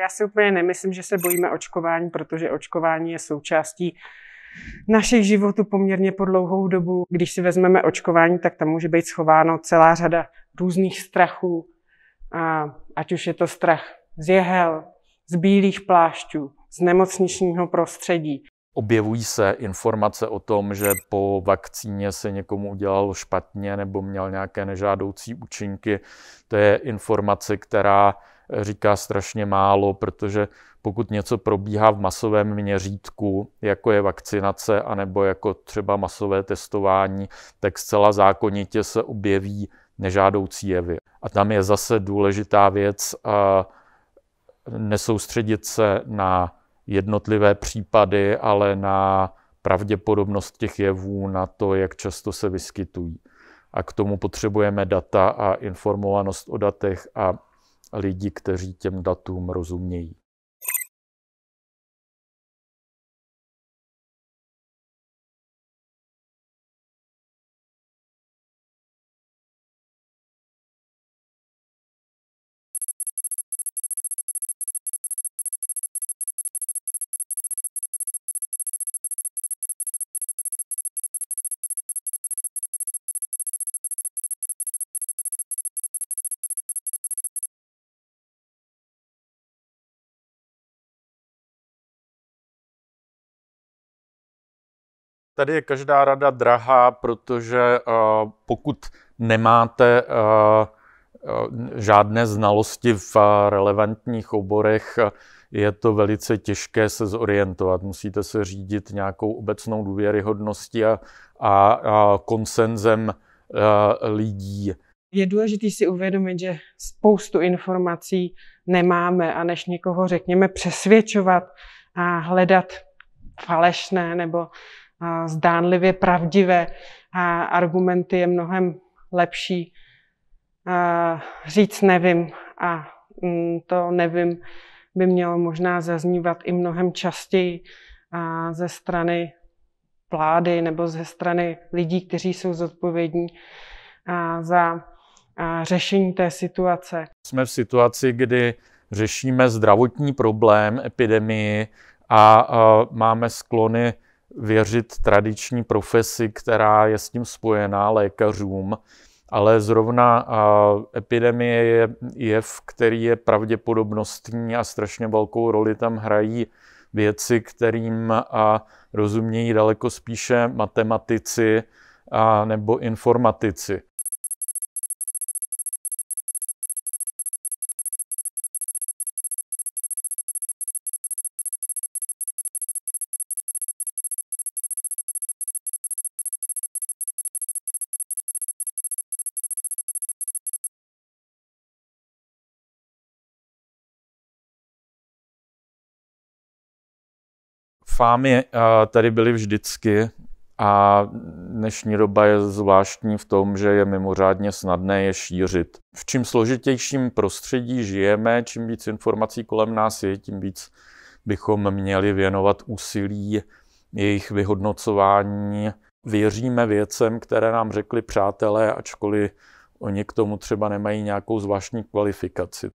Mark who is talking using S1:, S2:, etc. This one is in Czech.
S1: Já si úplně nemyslím, že se bojíme očkování, protože očkování je
S2: součástí našich životů poměrně po dlouhou dobu. Když si vezmeme očkování, tak tam může být schováno celá řada různých strachů, a ať už je to strach z jehel, z bílých plášťů, z nemocničního prostředí.
S3: Objevují se informace o tom, že po vakcíně se někomu udělalo špatně nebo měl nějaké nežádoucí účinky. To je informace, která říká strašně málo, protože pokud něco probíhá v masovém měřítku, jako je vakcinace, anebo jako třeba masové testování, tak zcela zákonitě se objeví nežádoucí jevy. A tam je zase důležitá věc nesoustředit se na jednotlivé případy, ale na pravděpodobnost těch jevů, na to, jak často se vyskytují. A k tomu potřebujeme data a informovanost o datech a lidi,
S1: kteří těm datům rozumějí. Tady je každá rada drahá, protože eh,
S3: pokud nemáte eh, eh, žádné znalosti v relevantních oborech, je to velice těžké se zorientovat. Musíte se řídit nějakou obecnou důvěryhodností a, a, a konsenzem a, lidí. Je důležité si uvědomit, že spoustu informací
S2: nemáme a než někoho, řekněme, přesvědčovat a hledat falešné nebo zdánlivě pravdivé argumenty je mnohem lepší říct nevím a mm, to nevím by mělo možná zaznívat i mnohem častěji ze strany vlády nebo ze strany lidí, kteří jsou zodpovědní za řešení té situace.
S3: Jsme v situaci, kdy řešíme zdravotní problém, epidemii a máme sklony věřit tradiční profesi, která je s tím spojená, lékařům, ale zrovna epidemie je jev, který je pravděpodobnostní a strašně velkou roli tam hrají věci, kterým a rozumějí daleko spíše matematici a nebo informatici.
S1: Fámy eh, tady byly vždycky a dnešní doba je zvláštní v
S3: tom, že je mimořádně snadné je šířit. V čím složitějším prostředí žijeme, čím víc informací kolem nás je, tím víc bychom měli věnovat úsilí jejich vyhodnocování. Věříme věcem, které nám řekli přátelé, ačkoliv oni k tomu třeba nemají nějakou zvláštní kvalifikaci.